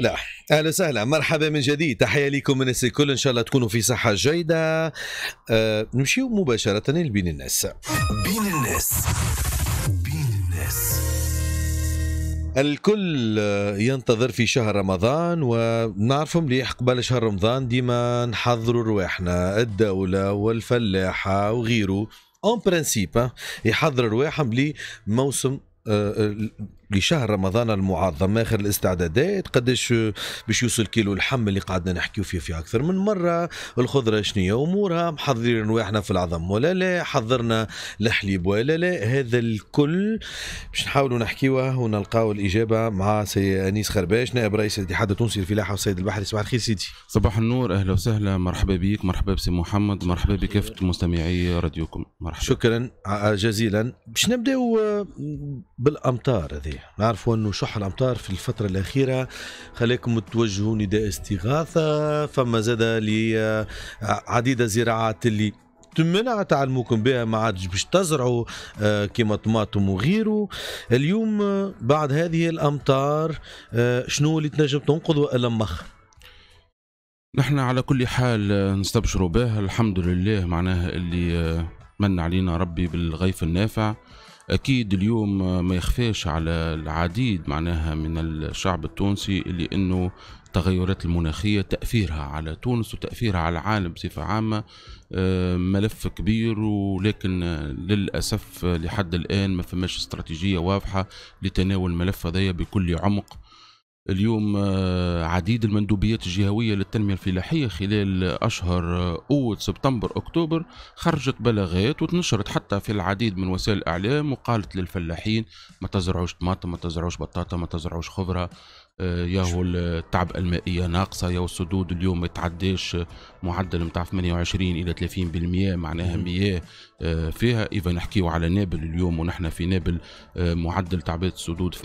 لا اهلا وسهلا مرحبا من جديد تحيه لكم الناس الكل ان شاء الله تكونوا في صحه جيده أه نمشيو مباشره لبين الناس بين الناس بين الناس الكل ينتظر في شهر رمضان ونعرف مليح قبل شهر رمضان ديما نحضروا رواحنا الدولة والفلاحة وغيره اون برانسيب يحضر رواحهم لموسم لشهر رمضان المعظم اخر الاستعدادات قداش باش يوصل كيلو اللحم اللي قعدنا نحكيو فيه في اكثر من مره الخضره شنو هي امورها محضرين رواحنا في العظم ولا لا حضرنا الحليب ولا لا هذا الكل باش نحاولوا نحكيوه ونلقاو الاجابه مع سي انيس خرباش نائب رئيس الاتحاد التونسي للفلاحه والصيد البحري صباح الخير سيدي صباح النور اهلا وسهلا مرحبا بك مرحبا بسي محمد مرحبا بكافه مستمعي راديوكم مرحبا شكرا جزيلا باش نبداو آه، بالامطار هذه العالي نعرفوا أنه شح الأمطار في الفترة الأخيرة خليكم توجهوا نداء استغاثة فما زاد لعديد زراعات اللي تمنع تعلموكم بها ما عادش باش تزرعوا آه، كيما طماطم وغيره اليوم آه، بعد هذه الامطار آه، شنو اللي تنجم تنقذ والا مخ نحن على كل حال نستبشروا به الحمد لله معناها اللي من علينا ربي بالغيث النافع اكيد اليوم ما يخفاش على العديد معناها من الشعب التونسي اللي انه التغيرات المناخيه تاثيرها على تونس وتاثيرها على العالم بصفه عامه آه، ملف كبير ولكن للاسف لحد الان ما فماش استراتيجيه واضحه لتناول الملف هذايا بكل عمق اليوم آه، عديد المندوبيات الجهوية للتنمية الفلاحية خلال أشهر آه، أوت سبتمبر أكتوبر خرجت بلاغات وتنشرت حتى في العديد من وسائل الإعلام وقالت للفلاحين ما تزرعوش طماطم ما تزرعوش بطاطا ما تزرعوش خضرة آه، ياهو التعب المائيه ناقصه ياهو السدود اليوم ما يتعداش آه، معدل نتاع 28 الى 30% معناها مياه فيها اذا نحكيو على نابل اليوم ونحن في نابل آه، معدل تعبئه السدود 8%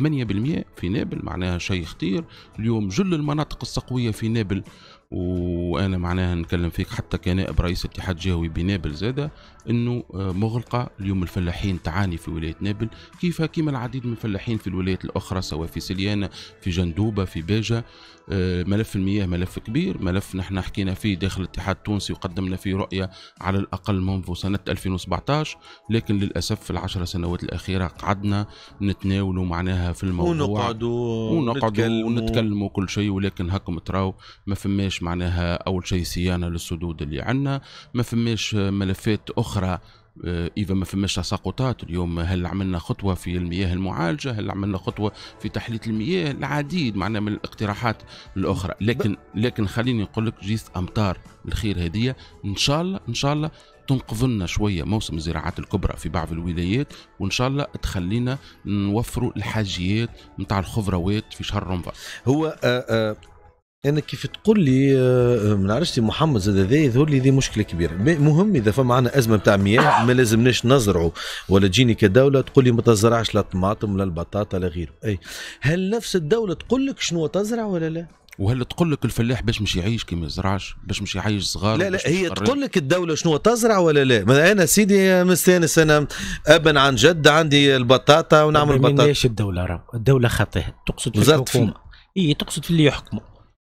في نابل معناها شيء خطير اليوم جل المناطق السقويه في نابل وانا معناها نكلم فيك حتى كنائب رئيس اتحاد جهوي بنابل زادة انه آه، مغلقه اليوم الفلاحين تعاني في ولايه نابل كيف كما العديد من الفلاحين في الولايات الاخرى سواء في سليانه في جندوبه في باجه آه، ملف المياه ملف كبير ملف نحن حكينا فيه داخل الاتحاد التونسي وقدمنا فيه رؤيه على الاقل منذ سنه 2017 لكن للاسف في العشر سنوات الاخيره قعدنا نتناولوا معناها في الموضوع ونقعدوا ونقعدوا ونتكلموا كل شيء ولكن هاكم تراو ما فماش معناها اول شيء صيانه للسدود اللي عندنا ما فماش ملفات اخرى اخرى آه، اذا ما فماش تساقطات اليوم هل عملنا خطوه في المياه المعالجه هل عملنا خطوه في تحليه المياه العديد معنا من الاقتراحات الاخرى لكن لكن خليني نقول لك جيست امطار الخير هدية ان شاء الله ان شاء الله تنقذ لنا شويه موسم الزراعات الكبرى في بعض الولايات وان شاء الله تخلينا نوفروا الحاجيات نتاع الخضروات في شهر رمضان. هو آه، آه، انا كيف تقول لي آه، ما نعرفش محمد زاد هذا يظهر لي دي مشكله كبيره مهم اذا فما عندنا ازمه نتاع مياه ما لازمناش نزرعوا ولا تجيني كدوله تقول لي ما تزرعش لا طماطم ولا البطاطا لا غيره اي هل نفس الدوله تقول لك شنو تزرع ولا لا؟ وهل تقول لك الفلاح باش مش يعيش كي ما يزرعش باش مش يعيش صغار لا لا هي تقول لك الدوله شنو تزرع ولا لا انا سيدي مستانس انا ابا عن جد عندي البطاطا ونعمل بطاطا ما الدوله راه الدوله خاطئه تقصد في الحكومه اي تقصد في اللي يحكموا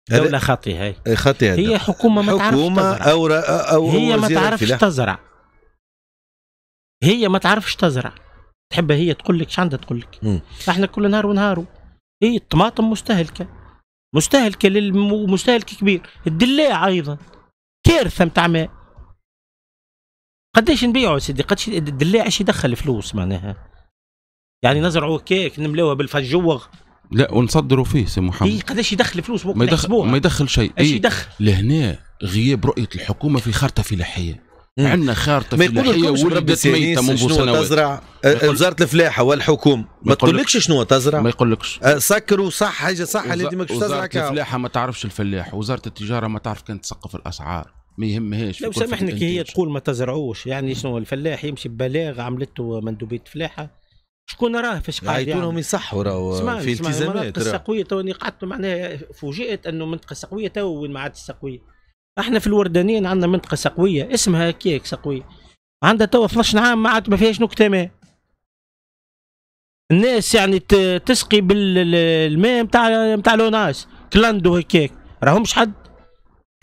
دولة خاطئة هي إيه، خاطئة هي حكومة ما تعرفش حكومة أو, أو هي ما تعرفش تزرع هي ما تعرفش تزرع تحبها هي تقول لك عندها تقول لك احنا كل نهار ونهار هي إيه، الطماطم مستهلكة مستهلكة للمستهلك كبير الدلاع أيضا كارثة متاع ماء قداش نبيعوا سيدي قداش الدلاع ايش يدخل فلوس معناها يعني نزرعوا كيك نملوها بالفجوغ لا ونصدروا فيه سي محمد إيه قداش يدخل فلوس ما يدخل ما يدخل شيء ايش إيه، يدخل لهنا غياب رؤيه الحكومه في خارطه فلاحيه عندنا خارطه فلاحيه ولدت ميته منذ سنوات تزرع أه، وزاره الفلاحه والحكومه ما تقولكش شنو تزرع ما يقولكش أه، سكروا صح حاجه صح اللي انت ماكش تزرع وزاره الفلاحه ما تعرفش الفلاح وزاره التجاره ما تعرف كان تسقف الاسعار ما يهمهاش لو سامحني كي هي تقول ما تزرعوش يعني شنو الفلاح يمشي ببلاغ عملته مندوبيه فلاحه شكون راه فاش قاعد يعيطوا لهم يصحوا راهو في التزامات منطقه السقويه توني قعدت معناها فوجئت انه منطقه سقويه تو وين ما عادش سقويه احنا في الوردانيين عندنا منطقه سقويه اسمها كيك سقويه عندها تو 12 عام ما عاد ما فيهاش نكته ماء الناس يعني تسقي بالماء نتاع نتاع لوناس كلاندو هكاك راهمش حد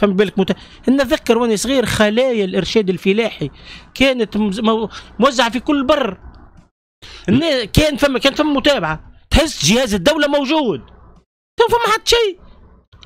فما بالك مت... نتذكر وانا صغير خلايا الارشاد الفلاحي كانت موزعه في كل بر كان فما كان فما متابعه تحس جهاز الدوله موجود تو فما حتى شيء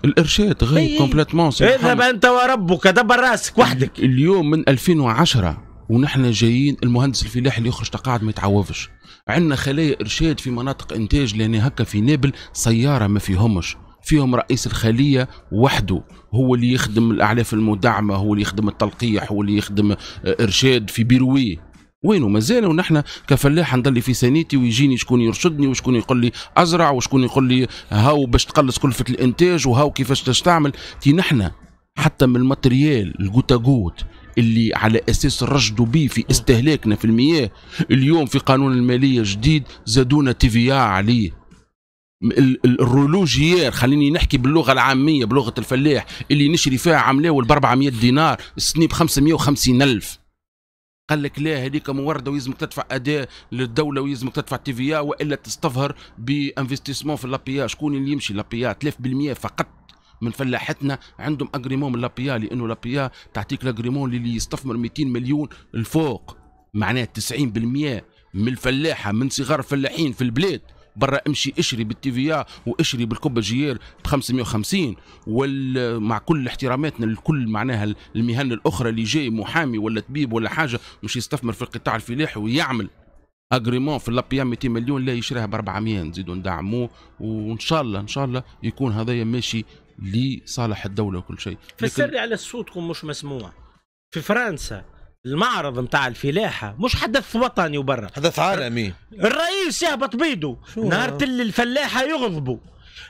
الارشاد غير كومبليتمون إيه، إيه. إيه، اذهب انت وربك دبر راسك وحدك اليوم من 2010 ونحن جايين المهندس الفلاحي اللي يخرج تقاعد ما يتعوضش عندنا خلايا ارشاد في مناطق انتاج لان هكا في نابل سياره ما فيهمش فيهم رئيس الخليه وحده هو اللي يخدم الاعلاف المدعمه هو اللي يخدم التلقيح هو اللي يخدم آه، ارشاد في بيرويه وينه مازال ونحن كفلاح نضل في سنيتي ويجيني شكون يرشدني وشكون يقول لي ازرع وشكون يقول لي هاو باش تقلص كلفه الانتاج وهاو كيفاش تستعمل كي تي نحن حتى من الماتريال الجوتا جوت اللي على اساس رشدوا به في استهلاكنا في المياه اليوم في قانون الماليه الجديد زادونا تي في عليه الرولوجيير خليني نحكي باللغه العاميه بلغه الفلاح اللي نشري فيها عملاول ب 400 دينار السنه ب 550 الف قال لك لا هذيك مورده ويزمك تدفع اداء للدوله ويزمك تدفع تي في إيه والا تستظهر بانفستيسمون في لابيا شكون اللي يمشي لابيا 3% فقط من فلاحتنا عندهم اجريمون من لابيا لانه لابيا تعطيك الاجريمون اللي يستثمر 200 مليون الفوق معناه 90% من الفلاحه من صغار الفلاحين في البلاد برا امشي اشري بالتيفيا واشري بالكوبا جيير ب 550 مع كل احتراماتنا لكل معناها المهن الاخرى اللي جاي محامي ولا طبيب ولا حاجه مش يستثمر في القطاع الفلاحي ويعمل اجريمون في لابيا 200 مليون لا يشراها ب 400 نزيدوا ندعموه وان شاء الله ان شاء الله يكون هذايا ماشي لصالح الدوله وكل شيء فسر لكن... على صوتكم مش مسموع في فرنسا المعرض نتاع الفلاحه مش حدث وطني وبرا حدث عالمي الرئيس يهبط بيده نهار اللي الفلاحه يغضبوا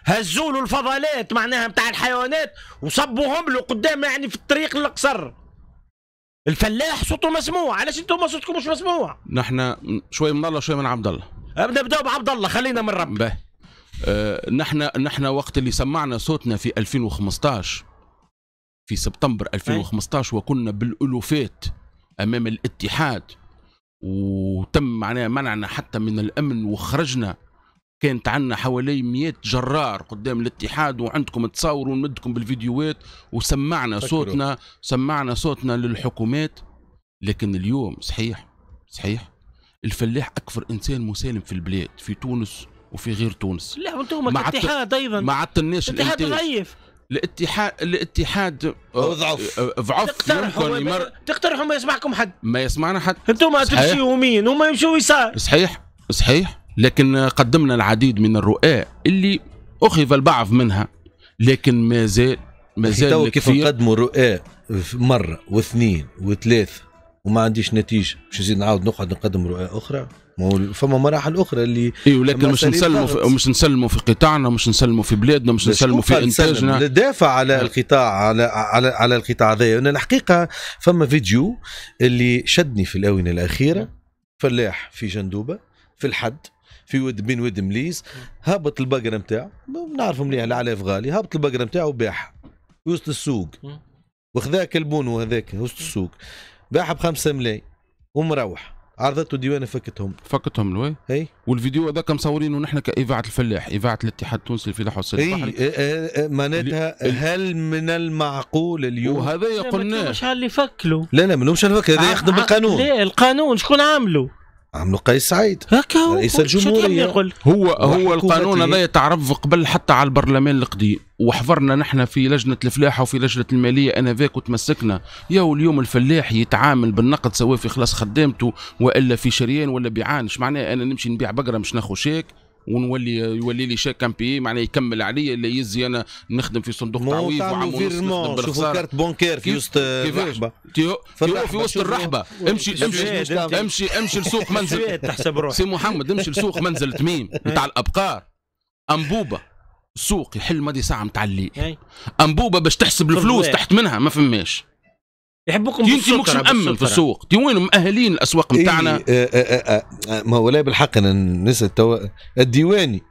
هزوا له الفضلات معناها نتاع الحيوانات وصبوهم له قدام يعني في الطريق للقصر الفلاح صوته مسموع علاش انتم صوتكم مش مسموع نحن شوي من الله شوي من عبد الله نبداو بعبد الله خلينا من رب به. آه نحن نحن وقت اللي سمعنا صوتنا في 2015 في سبتمبر 2015 وكنا بالالوفات امام الاتحاد وتم معناها منعنا حتى من الامن وخرجنا كانت عندنا حوالي 100 جرار قدام الاتحاد وعندكم تصوروا ونمدكم بالفيديوهات وسمعنا فكروا. صوتنا سمعنا صوتنا للحكومات لكن اليوم صحيح صحيح الفلاح اكثر انسان مسالم في البلاد في تونس وفي غير تونس لا انتم الاتحاد ايضا ما الناس الاتحاد ضعيف الاتحاد الاتحاد آه، ضعف آه، آه، ضعف يمكن يمر تقترحوا ما يسمعكم حد ما يسمعنا حد انتم تمشوا يمين وما يمشوا يسار صحيح صحيح لكن قدمنا العديد من الرؤى اللي اخذ البعض منها لكن ما زال ما زال كيف نقدموا رؤى مره واثنين وثلاثه وما عنديش نتيجه باش نزيد نعاود نقعد نقدم رؤى اخرى فما مراحل اخرى اللي اي إيوه، ولكن مش نسلموا في مش نسلموا في قطاعنا مش نسلموا في بلادنا مش نسلموا في انتاجنا دافع على نعم. القطاع على على على القطاع هذايا انا الحقيقه فما فيديو اللي شدني في الاونه الاخيره فلاح في جندوبه في الحد في ود بين ود مليس هبط البقره نتاعو نعرف مليح العلاف غالي هبط البقره نتاعو وباعها وسط السوق وخذاك البونو وهذاك وسط السوق باعها بخمسة ملاي ومروح عرضته الديوانه فكتهم فكتهم لوي اي إيه؟ والفيديو هذاك مصورينه نحن كاذاعه الفلاح اذاعه الاتحاد التونسي للفلاح والصيد البحري إيه، إيه، معناتها هل من المعقول اليوم وهذا قلنا مش اللي فكلوا لا لا منهمش اللي فكلوا هذا آه، يخدم بالقانون آه، لا القانون شكون عامله عملوا قيس سعيد رئيس الجمهورية هو هو القانون هذا يتعرف قبل حتى على البرلمان القديم وحضرنا نحن في لجنة الفلاحة وفي لجنة المالية انذاك وتمسكنا يا اليوم الفلاح يتعامل بالنقد سواء في خلاص خدامته والا في شريان ولا بيعان اش معناه انا نمشي نبيع بقرة مش ناخذ شيك ونولي يولي لي شاك ام بي معناها يكمل عليا اللي يزي انا نخدم في صندوق تعويض وعم نخدم بالخساره كارت بونكير في وسط الرحبه في وسط الرحبه امشي امشي امشي امشي لسوق منزل تحسب روحك سي محمد امشي لسوق منزل تميم نتاع الابقار انبوبه سوق يحل ماضي ساعه متاع الليل انبوبه باش تحسب الفلوس تحت منها ما فماش يحبوكم في السوق مش مأمن في السوق دي وين مأهلين الاسواق نتاعنا إيه آه آه آه ما هو لا بالحق انا نسال التو... الديواني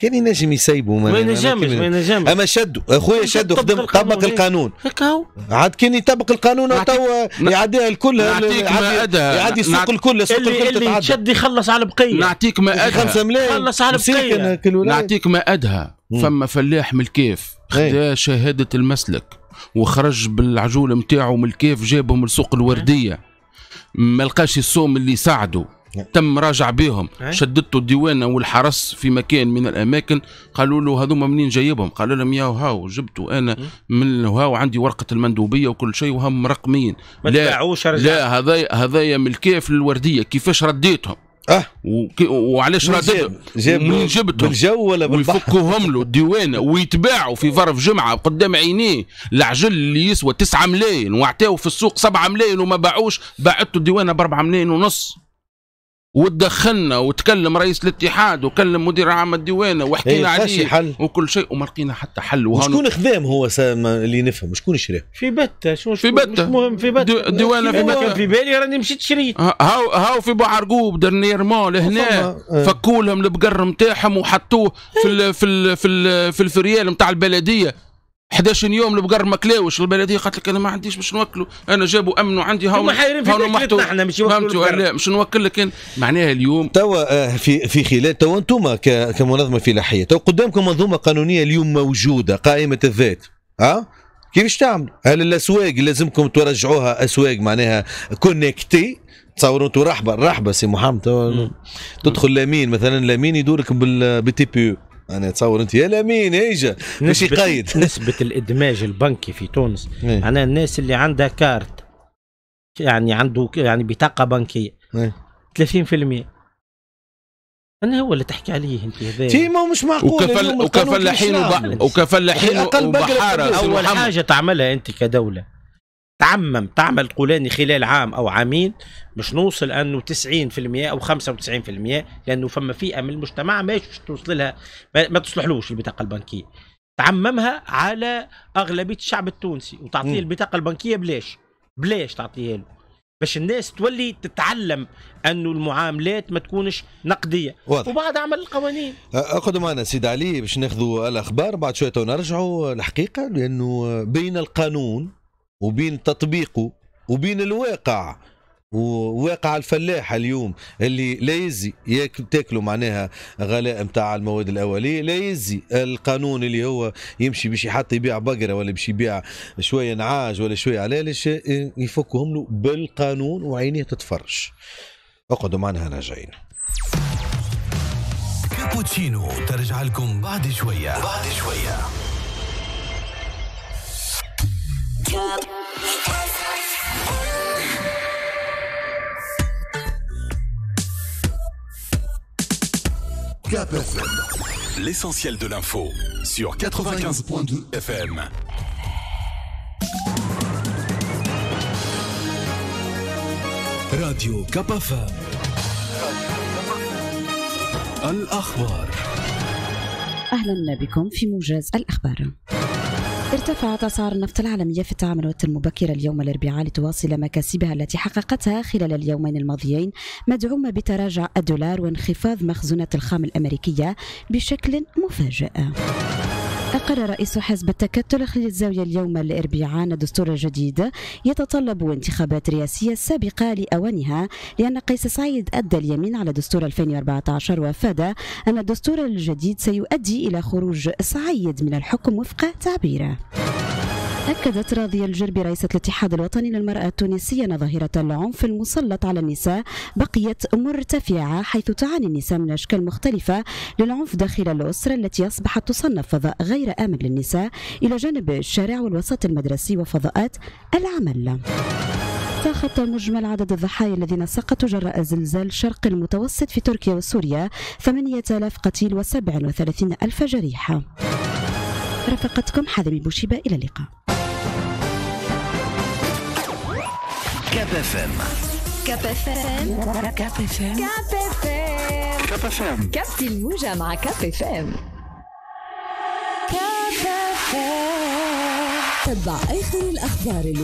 كان ينجم يسيبوا ما ينجمش ما ينجمش اما شدوا اخويا شدوا خدم طبق القانون هكا هو عاد كان يطبق القانون توا يعديها الكل نعطيك ما ادى يعدي السوق الكل السوق الكل اللي شد يخلص على البقيه نعطيك ما ادى 5 ملايين خلص على البقيه نعطيك ما ادى فما فلاح من الكيف إيه. خدا شهاده المسلك وخرج بالعجول نتاعو من الكيف جابهم لسوق الورديه ما لقاش السوم اللي ساعده نعم. تم راجع بهم إيه. شدته الديوانه والحرس في مكان من الاماكن قالوا له هذوما منين جايبهم قالوا لهم يا هاو جبتوا انا إيه. من هاو عندي ورقه المندوبيه وكل شيء وهم مرقمين ما لا لا هذايا هذايا من الكيف للورديه كيفاش رديتهم اه وعلاش راه جاب جاب من جبته بالجو ولا بالبحر ويفكوهم له الديوانه ويتباعوا في ظرف جمعه قدام عينيه العجل اللي يسوى 9 ملايين واعطاوه في السوق 7 ملايين وما باعوش باعته الديوانه ب 4 ملايين ونص وتدخلنا وتكلم رئيس الاتحاد وكلم مدير عام الديوانه وحكينا إيه، عليه حل. وكل شيء وما لقينا حتى حل وشكون خدام خذام هو اللي نفهم شكون شراه في بته شو في بته مهم في بته الديوانه في بته في بالي راني مشيت شريت هاو هاو في بوعرقوب مول هنا آه. فكوا لهم البقر نتاعهم وحطوه في ال في في, في الفريال نتاع البلديه 11 يوم البقر كلاوش البلديه قالت لك انا ما عنديش باش نوكله انا جابوا امنوا عندي هاو هاو محتو احنا مش فهمتوا لا مش نوكل لك انا معناها اليوم توا آه، في في خلال توا انتم كمنظمه فلاحيه توا قدامكم منظومه قانونيه اليوم موجوده قائمه الذات ها أه؟ كيفاش تعملوا؟ هل الاسواق لازمكم ترجعوها اسواق معناها كونكتي تصوروا انتم رحبه رحبه سي محمد تدخل لامين مثلا لامين يدورك بالتي بي انا اتصور انت يا لمين ايجا مش يقيد نسبه الادماج البنكي في تونس معناها انا الناس اللي عندها كارت يعني عنده يعني بطاقه بنكيه ايه؟ 30% انا هو اللي تحكي عليه انت هذا تيما مش معقول وكفل وكفلاحين وكفل وبحاره اول حاجه تعملها انت كدوله تعمم تعمل قولاني خلال عام او عامين مش نوصل انه 90% او 95% لانه فما فئه من المجتمع ماش توصل لها ما تصلحلوش البطاقه البنكيه تعممها على اغلبيه الشعب التونسي وتعطيه البطاقه البنكيه بلاش بلاش تعطيها له باش الناس تولي تتعلم انه المعاملات ما تكونش نقديه واضح. وبعد عمل القوانين اقعدوا معنا سيد علي باش ناخذوا الاخبار بعد شويه ونرجعوا الحقيقه لانه بين القانون وبين تطبيقه وبين الواقع وواقع الفلاح اليوم اللي لا يزي تاكلوا معناها غلاء نتاع المواد الاوليه لا يزي القانون اللي هو يمشي باش حتى يبيع بقره ولا باش يبيع شويه نعاج ولا شويه علالش يفكهم له بالقانون وعينيه تتفرج اقعدوا معنا هنا جايين كابوتشينو ترجع لكم بعد شويه بعد شويه L'essentiel de l'info sur 95.2 FM Radio Kapafa Al-Akbar Alain fi Fimoujaz Al-Akbar ارتفعت أسعار النفط العالمية في التعاملات المبكرة اليوم الأربعاء لتواصل مكاسبها التي حققتها خلال اليومين الماضيين مدعومة بتراجع الدولار وانخفاض مخزونات الخام الأمريكية بشكل مفاجئ. أقر رئيس حزب التكتل خليل الزاوية اليوم الأربعاء أن الدستور الجديد يتطلب انتخابات رئاسية سابقة لأوانها لأن قيس سعيد أدى اليمين على دستور 2014 وأفاد أن الدستور الجديد سيؤدي إلى خروج سعيد من الحكم وفق تعبيره أكدت راضية الجربي رئيسة الاتحاد الوطني للمرأة التونسية أن ظاهرة العنف المسلط على النساء بقيت مرتفعة حيث تعاني النساء من أشكال مختلفة للعنف داخل الأسرة التي أصبحت تصنف فضاء غير آمن للنساء إلى جانب الشارع والوسط المدرسي وفضاءات العمل. تخطى مجمل عدد الضحايا الذين سقطوا جراء زلزال شرق المتوسط في تركيا وسوريا 8000 قتيل و 37000 جريحة جريح رفقتكم حازم بوشيبة إلى اللقاء KPFM KPFM KPFM KPFM KPFM FM. Cap il à FM. FM. على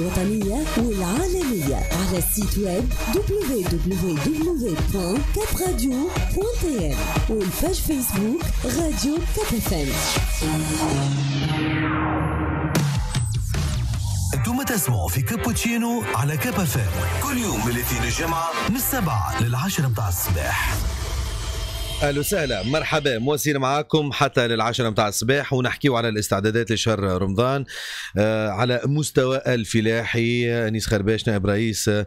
KPFM. انتم تسمعوا في كابوتشينو على كابا اف كل يوم من الاثنين الجمعة من السبعة للعشرة متاع الصباح اهلا وسهلا مرحبا مواصلين معاكم حتى للعشرة متاع الصباح ونحكيو على الاستعدادات لشهر رمضان آه، على مستوى الفلاحي انيس خرباش نائب رئيس آه،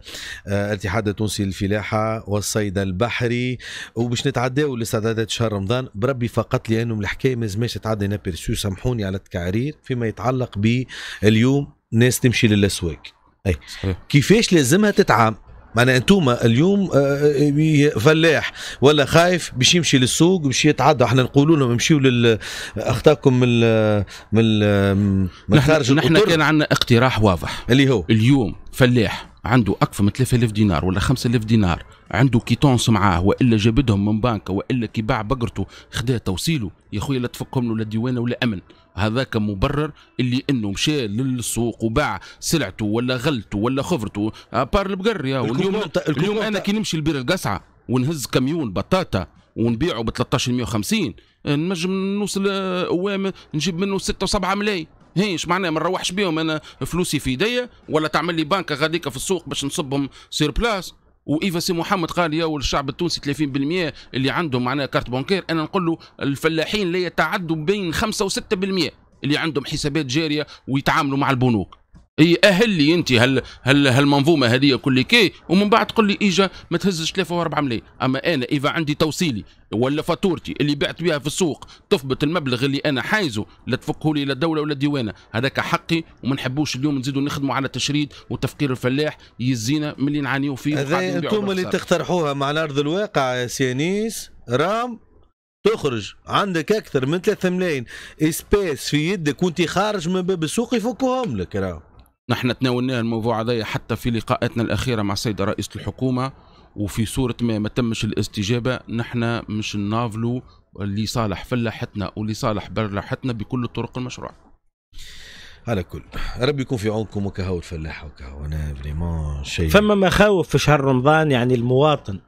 الاتحاد التونسي للفلاحه والصيد البحري وباش نتعداو لاستعدادات شهر رمضان بربي فقط لانه الحكايه ما لازماش تتعدى سامحوني على التكعرير فيما يتعلق باليوم ناس تمشي للاسواق اي صحيح. كيفاش لازمها تتعام معناها انتم اليوم آه، آه، فلاح ولا خايف باش يمشي للسوق باش يتعدى احنا نقولوا لهم امشيوا لل اخطاكم من من من خارج نحن كان عندنا اقتراح واضح اللي هو اليوم فلاح عنده اكثر من 3000 دينار ولا 5000 دينار عنده كيتونس معاه والا جابدهم من بنك والا كي باع بقرته خدا توصيله يا خويا لا تفكهم له لا ديوانه ولا امن هذاك مبرر اللي انه مشى للسوق وباع سلعته ولا غلته ولا خفرته ابار آه، البقر يا اليوم, اليوم انا كي نمشي لبير القصعه ونهز كميون بطاطا ونبيعه ب 1350 آه، نجم نوصل آه، اوام نجيب منه 6 و7 ملايين اش معناها ما نروحش بيهم انا فلوسي في ايديا ولا تعمل لي بانكه غاديك في السوق باش نصبهم سير بلاس وايفا سي محمد قال يا والشعب التونسي 30% اللي عندهم معناها كارت بونكير انا نقول له الفلاحين لا يتعدوا بين 5 و 6% اللي عندهم حسابات جاريه ويتعاملوا مع البنوك اي اهل لي انت هال هال هالمنظومه هذه كل كي ومن بعد تقول لي ايجا ما تهزش 4 ملايين اما انا اذا عندي توصيلي ولا فاتورتي اللي بعت بها في السوق تثبت المبلغ اللي انا حايزه لا تفكه لي لا الدوله ولا الديوانه هذاك حقي وما نحبوش اليوم نزيدوا نخدموا على تشريد وتفكير الفلاح يزينا من اللي نعانيو فيه هذا انتم اللي تقترحوها مع الارض الواقع سيانيس رام تخرج عندك اكثر من 3 ملايين اسبيس في يدك وانت خارج من باب السوق يفكوهم لك راه نحن تناولنا الموضوع هذا حتى في لقاءاتنا الأخيرة مع السيدة رئيسة الحكومة وفي صورة ما ما تمش الاستجابة نحن مش نافلو لصالح فلاحتنا ولصالح برلاحتنا بكل الطرق المشروعة على كل ربي يكون في عونكم وكهو الفلاح وكهو انا فريمون شيء فما مخاوف في شهر رمضان يعني المواطن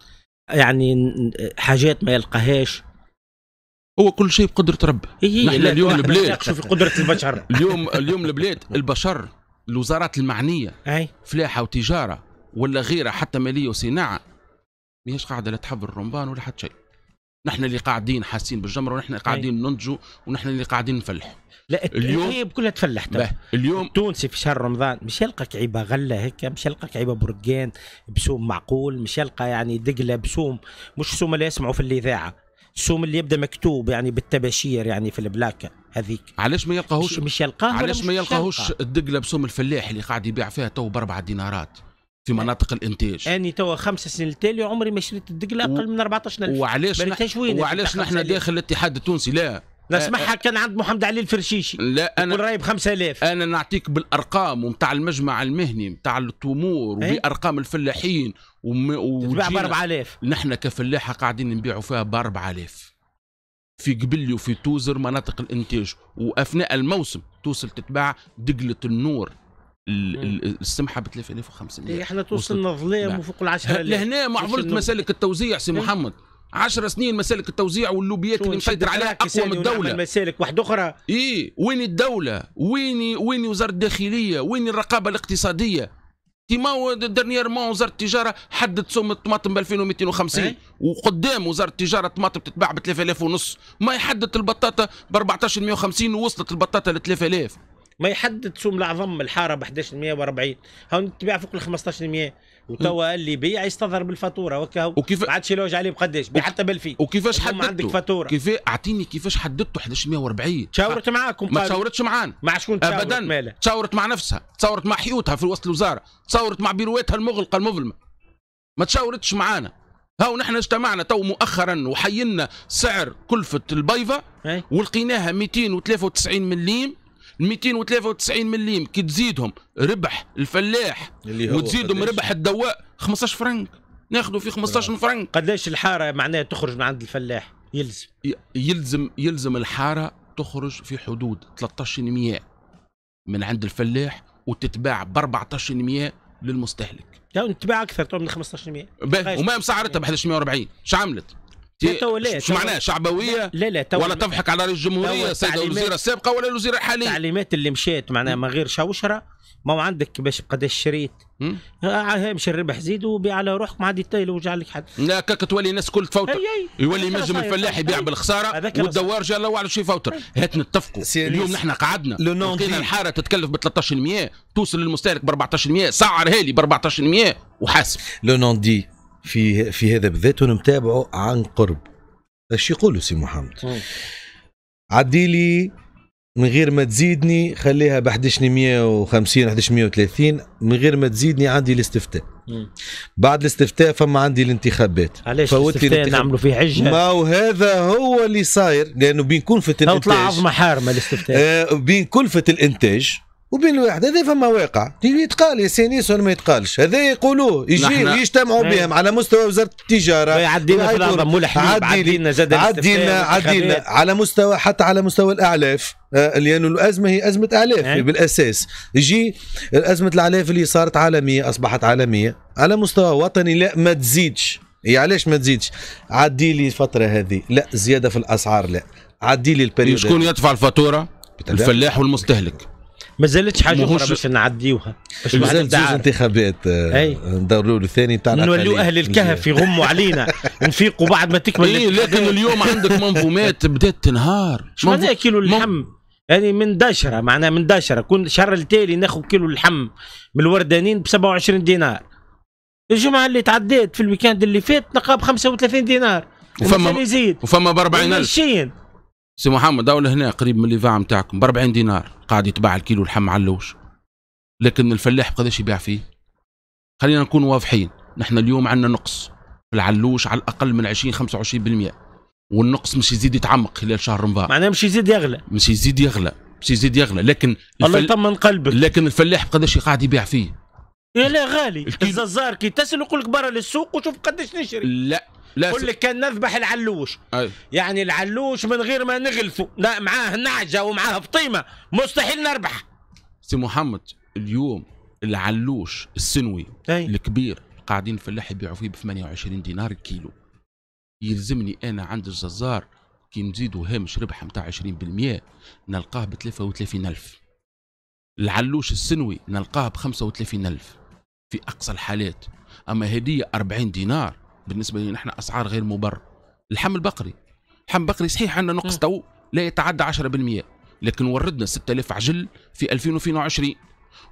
يعني حاجات ما يلقاهاش هو كل شيء بقدرة رب إيه نحن اليوم البلاد في قدرة البشر اليوم اليوم البلاد البشر الوزارات المعنيه اي فلاحه وتجاره ولا غيرها حتى ماليه وصناعه ماهيش قاعده لا تحب الرمبان ولا حتى شيء نحن اللي قاعدين حاسين بالجمره ونحن قاعدين ننتجوا ونحن اللي قاعدين نفلحوا لا اليوم هي بكلها تفلح اليوم التونسي في شهر رمضان مش يلقى كعيبه غله هيك مش يلقى كعيبه برقان بسوم معقول مش يلقى يعني دقله بسوم مش سوم اللي يسمعوا في الاذاعه السوم اللي يبدا مكتوب يعني بالتباشير يعني في البلاكه هذيك علاش ما يلقاهوش مش يلقاه علاش ما يلقاهوش الدقله بسوم الفلاح اللي قاعد يبيع فيها تو باربعه دينارات في مناطق الانتاج اني توا خمس سنين التالي عمري ما شريت الدقله اقل من 14000 وعلاش وعلاش نحن داخل الاتحاد التونسي لا نسمعها آه، آه. كان عند محمد علي الفرشيشي لا انا ب 5000 انا نعطيك بالارقام ومتاع المجمع المهني متاع التمور إيه؟ وبارقام الفلاحين تباع ب 4000 نحن كفلاحه قاعدين نبيعوا فيها ب 4000 في قبلي وفي توزر مناطق الانتاج واثناء الموسم توصل تتباع دقله النور إيه. السمحه ب 3500 إيه، احنا توصلنا الظلام وفوق ال 10000 لهنا معضله مسالك التوزيع سي محمد 10 سنين مسالك التوزيع واللوبيات اللي مسيطر عليها اقوى من الدوله مسالك واحده اخرى ايه وين الدوله وين وين وزاره الداخليه وين الرقابه الاقتصاديه تيما ما وزاره التجاره حدد سوم الطماطم ب 2250 وقدام وزاره التجاره الطماطم تتباع ب 3000 ونص ما يحدد البطاطا ب 1450 ووصلت البطاطا ل 3000 ما يحدد سوم العظم الحاره ب 1140 هاو تباع فوق ال 1500 وتوا اللي بيع يستظهر بالفاتوره وكهو وكيف ما عادش يلوج عليه بقداش حتى بالفي وكيفاش حددته عندك فاتوره كيف اعطيني كيفاش حددته 1140 تشاورت معاكم ما تشاورتش معانا مع شكون تشاورت ابدا تشاورت مع نفسها تشاورت مع حيوتها في وسط الوزاره تشاورت مع بيرواتها المغلقه المظلمه ما تشاورتش معانا هاو نحن اجتمعنا تو مؤخرا وحينا سعر كلفه البيضه إيه. ولقيناها 293 مليم 293 مليم كي تزيدهم ربح الفلاح اللي هو وتزيدهم ربح الدواء 15 فرنك ناخذوا في 15 فرنك قداش الحاره معناها تخرج من عند الفلاح يلزم يلزم يلزم الحاره تخرج في حدود 13% من عند الفلاح وتتباع ب 14% للمستهلك يعني تباع اكثر من 15% وما مسعرتها ب 1140 شو عملت؟ شو معناها شعبويه لا لا ولا تضحك على رئيس الجمهوريه السيده الوزيره السابقه ولا الوزيره الحاليه التعليمات اللي مشات معناها ما غير شوشره ما هو عندك باش قداش شريت آه، آه، مش الربح زيد وبيع على روحك ما عاد يتايل وجع لك حد لا كك تولي الناس كل تفوتر يولي ينجم الفلاح يبيع بالخساره والدوار جا الله اعلم شي فوتر هات نتفقوا اليوم نحن قعدنا لقينا الحاره تتكلف ب 13% توصل للمستهلك ب 14% سعرها لي ب 14% وحاسب لو نون دي في في هذا بالذات ونتابعه عن قرب اش يقول سي محمد عدي لي من غير ما تزيدني خليها ب 1150 1130 من غير ما تزيدني عندي الاستفتاء بعد الاستفتاء فما عندي الانتخابات علاش الاستفتاء نعملوا فيه عجه ما وهذا هو اللي صاير لانه بين كلفه الانتاج طلع عظمه حارمه الاستفتاء آه بين كلفه الانتاج وبين الواحد هذا فما واقع يتقال سينيس ولا ما يتقالش هذا يقولوه يجي يجتمعوا إيه. بهم على مستوى وزاره التجاره إيه، عدينا في الامر مول عدينا عدينا عدينا على مستوى حتى على مستوى الاعلاف آه، لأن الأزمة هي أزمة أعلاف يعني. بالأساس يجي أزمة الأعلاف اللي صارت عالمية أصبحت عالمية على مستوى وطني لا ما تزيدش هي علاش ما تزيدش عدي لي الفترة هذه لا زيادة في الأسعار لا عدي لي البريود شكون يدفع الفاتورة الفلاح والمستهلك ما زالتش حاجه اخرى باش نعديوها باش زوج انتخابات ندوروا آه، له ثاني تاع نوليو اهل الكهف يغموا علينا نفيقوا بعد ما تكمل إيه لكن اليوم عندك منظومات بدات تنهار شو معناها كيلو اللحم يعني من داشرة معناها من داشرة كل شهر التالي ناخذ كيلو اللحم من الوردانين ب 27 دينار الجمعة اللي تعديت في الويكاند اللي فات نقاب ب 35 دينار وفما يزيد وفما ب 40000 سي محمد دولة هنا قريب من ليفا نتاعكم ب 40 دينار قاعد يتباع الكيلو لحم على لكن الفلاح بقداش يبيع فيه خلينا نكون واضحين نحن اليوم عندنا نقص في العلوش على الاقل من 20 25% والنقص مش يزيد يتعمق خلال شهر رمضان معناه مش يزيد يغلى مش يزيد يغلى مش يزيد يغلى لكن الفل... الله يطمن قلبك لكن الفلاح بقداش قاعد يبيع فيه يا لا غالي الكيلو... الززار كي تسلق يقول لك برا للسوق وشوف قداش نشري لا لا قل لك كان نذبح العلوش أي. يعني العلوش من غير ما نغلسه لا معاه نعجه ومعاه فطيمه مستحيل نربح سي محمد اليوم العلوش السنوي أي. الكبير قاعدين الفلاح يبيعوا فيه ب 28 دينار الكيلو يلزمني انا عند الجزار كي نزيدوا هامش ربح نتاع 20% نلقاه ب 33000 العلوش السنوي نلقاه ب 35000 في اقصى الحالات اما هديه 40 دينار بالنسبه لنا نحن اسعار غير مبرر اللحم البقري اللحم البقري صحيح عندنا نقص تو لا يتعدى 10% لكن وردنا 6000 عجل في 2022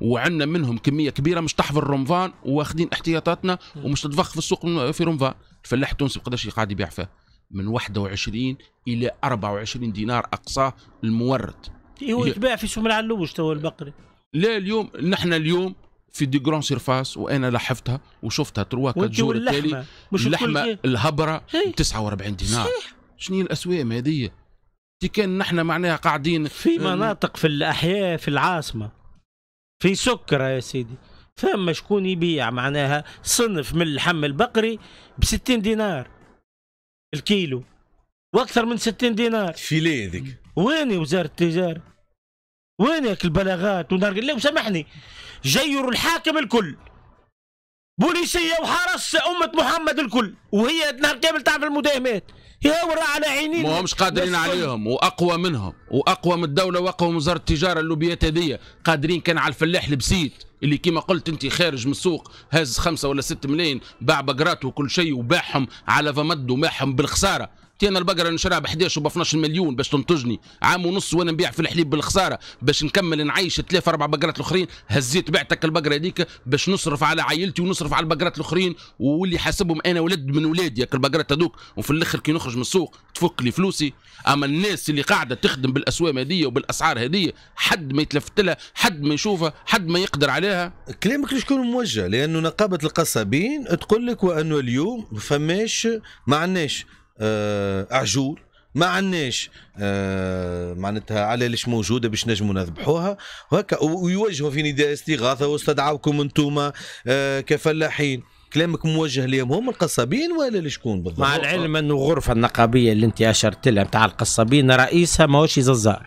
وعندنا منهم كميه كبيره مش تحفر رمضان واخدين احتياطاتنا ومش تتضخ في السوق في رمضان الفلاح التونسي قداش قاعد يبيع فيه من 21 الى 24 دينار اقصى المورد هو يتباع في سوق العلوش تو البقري لا اليوم نحن اليوم في دي جران سيرفاس وانا لاحظتها وشفتها تروا كتجور التالي مش اللحمه الهبره 49 إيه. دينار شنو الاسوام هذه دي كان نحن معناها قاعدين في آه، مناطق في الاحياء في العاصمه في سكر يا سيدي فما شكون يبيع معناها صنف من اللحم البقري ب 60 دينار الكيلو واكثر من 60 دينار فيليه هذيك وين وزاره التجاره وينك البلاغات ودار قال لهم سامحني جير الحاكم الكل بوليسيه وحرس امه محمد الكل وهي نهار كامل تعمل المداهمات يا ورا على عينين ما همش قادرين عليهم واقوى منهم واقوى من الدوله واقوى من وزاره التجاره اللوبيات هذيا قادرين كان على الفلاح البسيط اللي كما قلت انت خارج من السوق هز خمسة ولا ست ملايين باع بقراته وكل شيء وباعهم على فمد وباعهم بالخساره انا البقره نشرها ب 11 وب 12 مليون باش تنتجني عام ونص وانا نبيع في الحليب بالخساره باش نكمل نعيش ثلاث اربع بقرات الاخرين هزيت بعتك البقره هذيك باش نصرف على عائلتي ونصرف على البقرات الاخرين واللي حاسبهم انا ولد من ولادي ياك البقرات هذوك وفي الاخر كي نخرج من السوق تفك لي فلوسي اما الناس اللي قاعده تخدم بالاسوام هذيا وبالاسعار هذيا حد ما يتلفت لها حد ما يشوفها حد ما يقدر عليها كلامك شكون موجه لانه نقابه القصابين تقول لك وانه اليوم فماش ما عناش آه، عجول ما عناش آه معناتها ليش موجوده باش نجموا نذبحوها وهكا ويوجهوا في نداء استغاثه واستدعوكم انتم آه كفلاحين كلامك موجه ليهم هم القصابين ولا لشكون بالضبط؟ مع العلم انه الغرفه النقابيه اللي انت اشرت لها نتاع القصابين رئيسها ماهوش زلزال.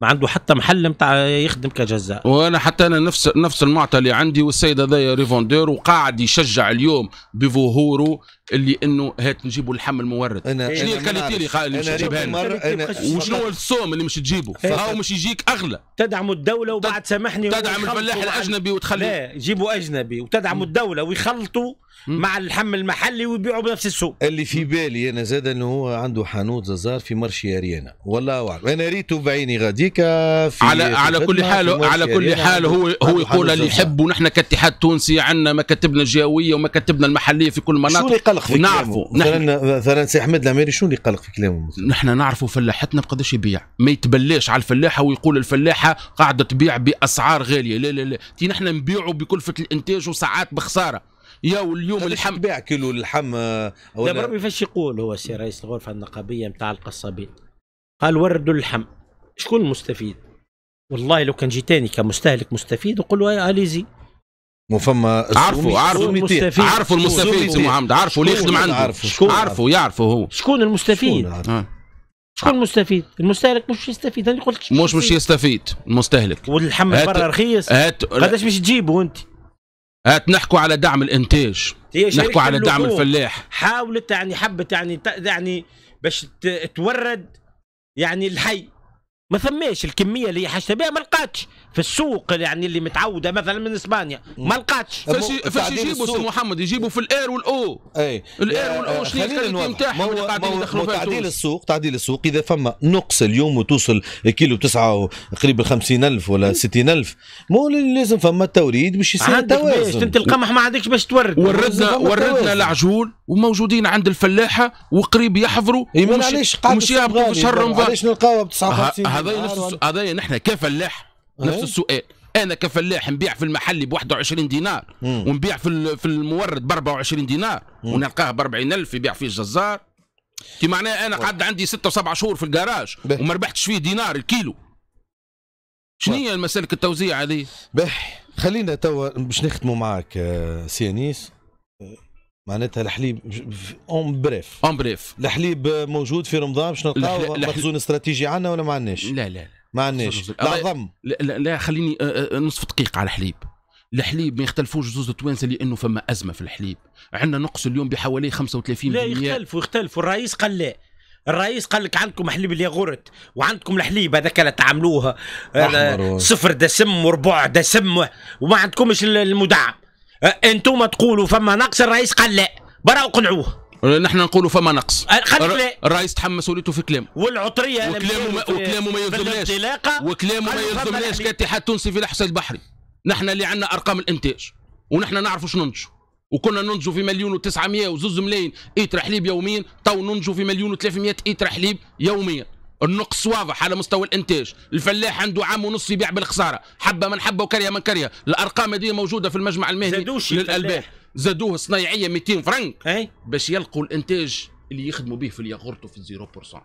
ما عنده حتى محل متاع يخدم كجزاء وانا حتى انا نفس نفس المعطى اللي عندي والسيد هذايا ريفوندور وقاعد يشجع اليوم بظهوره اللي انه هات نجيبوا اللحم المورد انا شنو الكاليتي اللي, اللي مش تجيبها لنا وشنو الصوم اللي مش تجيبه إيه. هاو مش يجيك اغلى تدعم الدوله وبعد سامحني تدعم الفلاح الاجنبي وتخلي لا جيبوا اجنبي وتدعم الدوله ويخلطوا مع اللحم المحلي ويبيعوا بنفس السوق اللي في بالي انا زاد انه هو عنده حانوت زازار في مرشي اريانا والله اعلم انا ريته بعيني غاديك في على في على كل حال على كل حال هو هو يقول اللي يحب ونحن كاتحاد تونسي عندنا مكاتبنا الجهويه ومكاتبنا المحليه في كل مناطق شو اللي قلق في نعرفوا مثلا مثلا سي احمد العميري شو اللي قلق في كلامه نحن نعرفوا فلاحتنا بقداش يبيع ما يتبلاش على الفلاحه ويقول الفلاحه قاعده تبيع باسعار غاليه لا لا لا نحن نبيعوا بكلفه الانتاج وساعات بخساره يا اليوم اللحم بيع كيلو اللحم آه، ولا ربي فاش يقول هو السي رئيس الغرفه النقابيه نتاع القصابين قال وردوا اللحم شكون المستفيد والله لو كان جيتاني كمستهلك مستفيد نقول له اليزي مو فما عرفوا عرفوا المستفيد عرفوا المستفيد سي محمد عرفوا اللي يخدم عنده عرفوا عرفوا يعرفوا هو شكون المستفيد شكون المستفيد؟ المستهلك مش يستفيد انا قلت مش مش يستفيد المستهلك واللحم برا رخيص قداش باش تجيبه انت؟ هات نحكوا على دعم الانتاج نحكوا على دعم الفلاح حاولت يعني حبت يعني يعني باش تورد يعني الحي ما ثماش الكميه اللي حاجتها بها ما لقاتش في السوق يعني اللي متعوده مثلا من اسبانيا ما لقاتش فاش يجيبوا سي محمد يجيبوا في الار والاو اي الار والاو شنو نتاعهم قاعدين يدخلوا تعديل السوق تعديل السوق اذا فما نقص اليوم وتوصل كيلو تسعة قريب ال 50000 ولا 60000 مو لازم فما توريد باش يصير توازن انت القمح ما عندكش باش تورد وردنا وردنا العجول وموجودين عند الفلاحه وقريب يحضروا إيه، مش يهبطوا في شهر علاش نلقاوها ب 59 هذا نفس آه، السؤال هذا نحن كفلاح إيه؟ نفس السؤال انا كفلاح نبيع في المحل ب 21 دينار ونبيع في في المورد ب 24 دينار ونلقاه ب 40000 يبيع فيه الجزار كي معناها انا قعد عندي 6 و7 شهور في الكراج وما ربحتش فيه دينار الكيلو شنو هي مسالك التوزيع هذه؟ خلينا توا باش نختموا معك آه، سي انيس معناتها الحليب اون بريف اون بريف الحليب موجود في رمضان باش نلقاو مخزون استراتيجي عندنا ولا ما عندناش؟ لا لا ما عندناش العظم لا, لا, لا خليني نصف دقيقه على الحليب الحليب ما يختلفوش زوز التوانسه لانه فما ازمه في الحليب عندنا نقص اليوم بحوالي 35 لا يختلفوا يختلفوا الرئيس قال لا الرئيس قال لك عندكم حليب الياغورت وعندكم الحليب هذاك اللي تعملوه آه، صفر دسم وربع دسم وما عندكمش المدعم أه، انتم تقولوا فما نقص الرئيس قال لا برا وقنعوه أه، نحن نقولوا فما نقص أه، الرئيس تحمس وليته في كلامه والعطريه وكلامه ما وكلامه ما يلزمناش وكلامه ما يلزمناش كاتحاد تونسي في الحصه البحري نحن اللي عندنا ارقام الانتاج ونحن نعرفوا شنو ننتجوا وكنا ننجو في مليون و900 وزوز ملايين ايتر حليب يوميا تو ننجو في مليون و300 ايتر حليب يوميا النقص واضح على مستوى الانتاج الفلاح عنده عام ونص يبيع بالخساره حبه من حبه وكريه من كريه الارقام دي موجوده في المجمع المهني للالباح زادوه صنايعيه 200 فرنك أي. باش يلقوا الانتاج اللي يخدموا به في الياغورت وفي الزيرو بورسون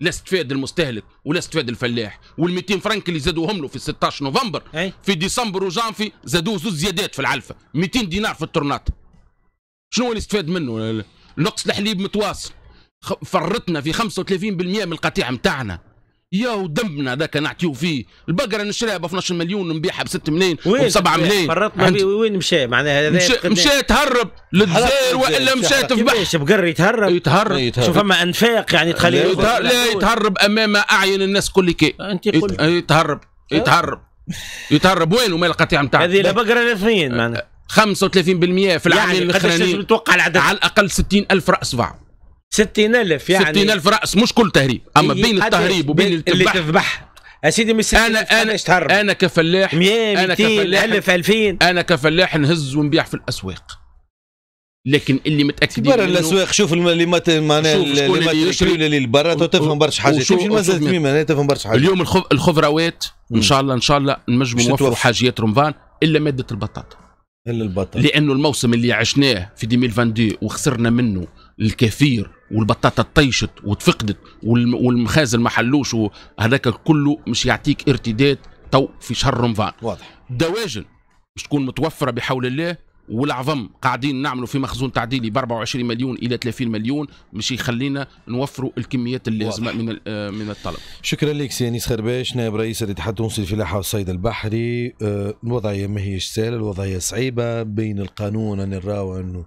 لا استفاد المستهلك ولا استفاد الفلاح وال 200 فرنك اللي زادوهم له في 16 نوفمبر أي. في ديسمبر وجانفي زادوه زوز زيادات في العلفه 200 دينار في الترنات شنو اللي استفاد منه نقص الحليب متواصل فرطنا في 35% من القطيع نتاعنا يا ودمنا ذاك نعطيو فيه البقره نشريها ب 12 مليون نبيعها ب 6 ملايين و 7 ملايين فرطنا عند... وين مشى معناها هذا مشى مشى تهرب للجزائر والا مشات في بحر ايش بقر يتهرب يتهرب شوف فما انفاق يعني لا يتهرب لا يتهرب امام اعين الناس كل كي انت قلت يتهرب يتهرب يتهرب وين ومال القطيع نتاعنا هذه لا بقره لا اثنين معناها 35% في العام يعني الاخراني نتوقع العدد على الاقل 60 الف راس فعل 60000 يعني 60000 راس مش كل تهريب اما بين التهريب وبين التبح اللي تذبح يا سيدي مش انا انا تهرب. انا كفلاح 100 انا كفلاح 2000 انا كفلاح نهز ونبيع في الاسواق لكن اللي متاكدين برا الاسواق شوف اللي معناها اللي ما اللي برا تفهم برشا حاجات تمشي المزاد معناها تفهم برشا حاجات اليوم الخضروات ان شاء الله ان شاء الله نجموا نوفروا حاجيات رمضان الا ماده البطاطا الا البطاطا لانه الموسم اللي عشناه في 2022 وخسرنا منه الكثير والبطاطا طيشت وتفقدت والمخازن ما حلوش وهذاك كله مش يعطيك ارتداد تو في شهر رمضان واضح دواجن مش تكون متوفره بحول الله والعظم قاعدين نعملوا في مخزون تعديلي ب 24 مليون الى 30 مليون مش يخلينا نوفروا الكميات اللازمه من آه، من الطلب. شكرا لك سي انيس خرباش نائب رئيس الاتحاد التونسي للفلاحه والصيد البحري آه، الوضعيه ماهيش سهله الوضعيه صعيبه بين القانون أن نراو انه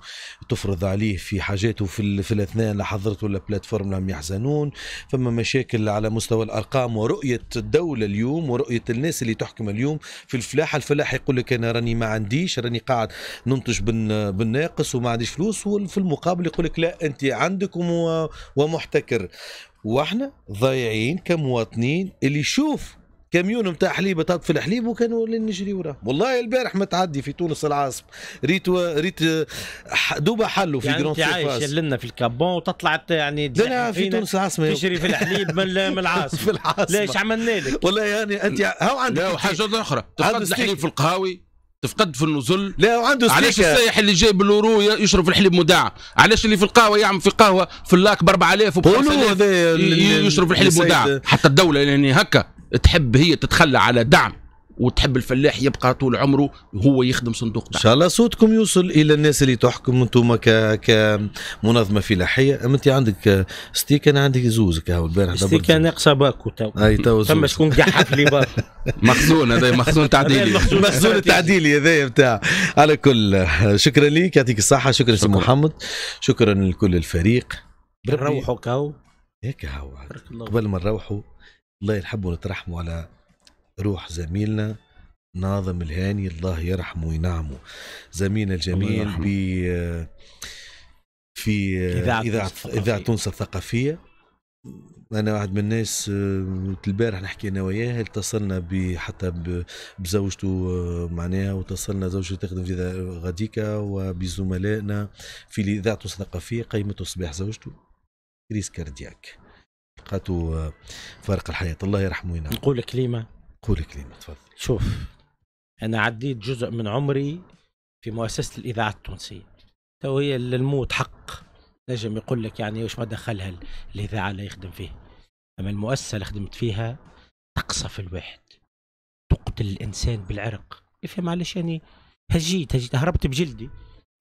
تفرض عليه في حاجاته في, في الاثنين لا ولا بلاتفورم لم يحزنون فما مشاكل على مستوى الارقام ورؤيه الدوله اليوم ورؤيه الناس اللي تحكم اليوم في الفلاحه الفلاح يقول لك انا راني ما عنديش راني قاعد ننتج بالناقص وما عنديش فلوس وفي المقابل يقول لك لا انت عندك ومحتكر واحنا ضايعين كمواطنين اللي يشوف كاميون نتاع حليب في الحليب وكانوا نجري وراه والله البارح متعدي في تونس العاصمه ريت و... ريت دوبا حلوا في يعني انت عايش لنا في الكابون وطلعت يعني لا في تونس العاصمه تجري في الحليب من من العاصمه في العاصمه ليش عملنا لك والله يعني انت هاو عندك لا وحاجه اخرى تفضل الحليب في القهاوي تفقد في النزل لا وعنده سبيكر علاش السايح اللي جاي بالورو يشرب الحليب مداع علاش اللي في القهوه يعمل في قهوه في اللاك ب 4000 وب 5000 يشرب الحليب مداع حتى الدوله يعني هكا تحب هي تتخلى على دعم وتحب الفلاح يبقى طول عمره هو يخدم صندوق ان شاء الله صوتكم يوصل الى الناس اللي تحكم انتم ك كمنظمه فلاحيه اما انت عندك ستيك انا عندي زوز كهو البارح ستيك ناقصه باكو تو اي تو فما شكون قحف لي باكو مخزون هذا مخزون تعديلي مخزون التعديلي هذا بتاع على كل شكرا لك يعطيك الصحه شكرا, سي محمد شكرا لكل الفريق نروحوا كهو هيك هو قبل ما نروحوا الله يرحمه ونترحموا على روح زميلنا ناظم الهاني الله يرحمه وينعمه زميلنا الجميل ب في إذاعة إذاعة تونس الثقافية أنا واحد من الناس آه، البارح نحكي أنا وياه اتصلنا حتى بزوجته آه، معناها واتصلنا زوجته تخدم في غاديكا وبزملائنا في إذاعة تونس الثقافية قيمته صباح زوجته كريس كاردياك لقاته آه، فارق الحياة الله يرحمه وينعمه نقول كلمة قول كلمة تفضل شوف أنا عديت جزء من عمري في مؤسسة الإذاعة التونسية تو هي الموت حق نجم يقول لك يعني وش ما دخلها الإذاعة لا يخدم فيه أما المؤسسة اللي خدمت فيها تقصف الواحد تقتل الإنسان بالعرق يفهم علاش يعني إيه؟ هجيت هجيت هربت بجلدي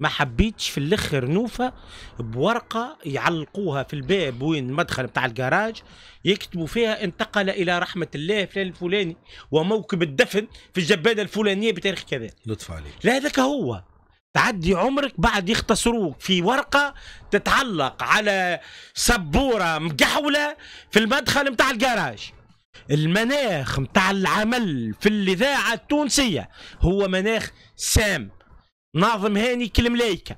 ما حبيتش في الاخر نوفا بورقه يعلقوها في الباب وين المدخل بتاع الجراج يكتبوا فيها انتقل الى رحمه الله فلان الفلاني وموكب الدفن في الجبانه الفلانيه بتاريخ كذا لطف عليك لا هذاك هو تعدي عمرك بعد يختصروك في ورقه تتعلق على سبوره مقحوله في المدخل بتاع الجراج المناخ متاع العمل في الاذاعه التونسيه هو مناخ سام ناظم هاني كالملايكه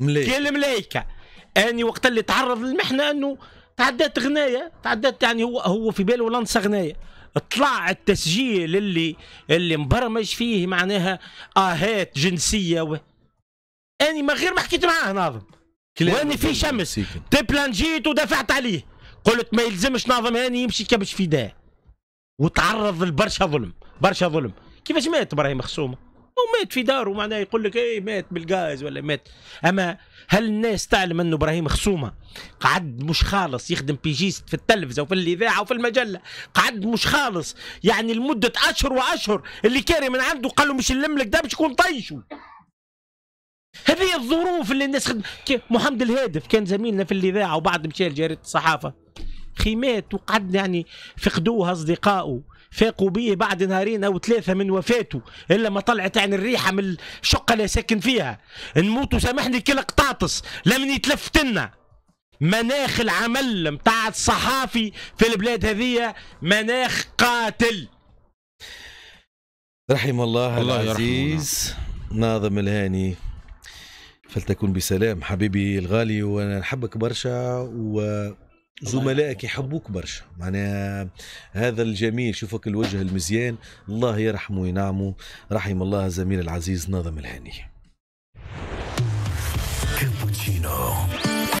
ملايكه كالملايكه اني وقت اللي تعرض للمحنه انه تعدات غنايه تعدات يعني هو هو في باله لانسا غنايه طلع التسجيل اللي اللي مبرمج فيه معناها اهات جنسيه و... اني ما غير ما حكيت معاه ناظم واني في شمس تبلانجيت ودافعت عليه قلت ما يلزمش ناظم هاني يمشي كبش فداه وتعرض لبرشا ظلم برشا ظلم كيفاش مات ابراهيم خصومه هو مات في داره معناه يقول لك ايه مات بالغاز ولا مات اما هل الناس تعلم انه ابراهيم خصومه قعد مش خالص يخدم بيجيست في التلفزه وفي الاذاعه وفي المجله قعد مش خالص يعني لمده اشهر واشهر اللي كاري من عنده قال له مش نلملك ده باش يكون طيشه هذه الظروف اللي الناس خد... محمد الهادف كان زميلنا في الاذاعه وبعد مشى لجريده الصحافه خيمات وقعد يعني فقدوها اصدقائه فاقوا به بعد نهارين او ثلاثه من وفاته الا ما طلعت يعني الريحه من الشقه اللي ساكن فيها نموتوا سامحني كل قطاطس لمن يتلفت لنا مناخ العمل متاع الصحافي في البلاد هذية مناخ قاتل رحم الله, الله العزيز ناظم الهاني فلتكن بسلام حبيبي الغالي وانا نحبك برشا و زملائك يحبوك برشا معناها هذا الجميل شوفك الوجه المزيان الله يرحمه وينعمه رحم الله زميل العزيز ناظم الهاني كابوتشينو